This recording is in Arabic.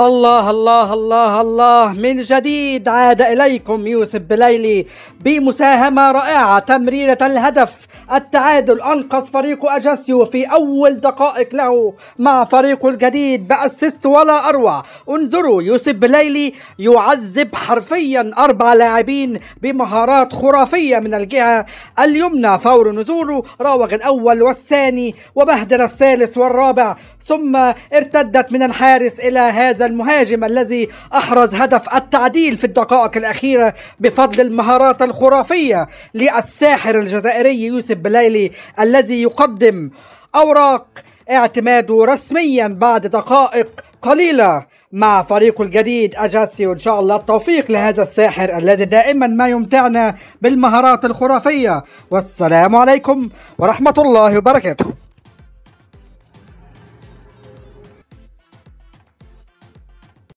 الله الله الله الله من جديد عاد إليكم يوسف بليلي بمساهمة رائعة تمريرة الهدف التعادل أنقذ فريق أجاسيو في أول دقائق له مع فريقه الجديد بأسست ولا أروع انظروا يوسف بليلي يعذب حرفيا أربع لاعبين بمهارات خرافية من الجهة اليمنى فور نزوله راوغ الأول والثاني وبهدل الثالث والرابع ثم ارتدت من الحارس إلى هذا المهاجم الذي أحرز هدف التعديل في الدقائق الأخيرة بفضل المهارات الخرافية للساحر الجزائري يوسف بلايلي الذي يقدم أوراق اعتماده رسميا بعد دقائق قليلة مع فريقه الجديد أجاسي وإن شاء الله التوفيق لهذا الساحر الذي دائما ما يمتعنا بالمهارات الخرافية والسلام عليكم ورحمة الله وبركاته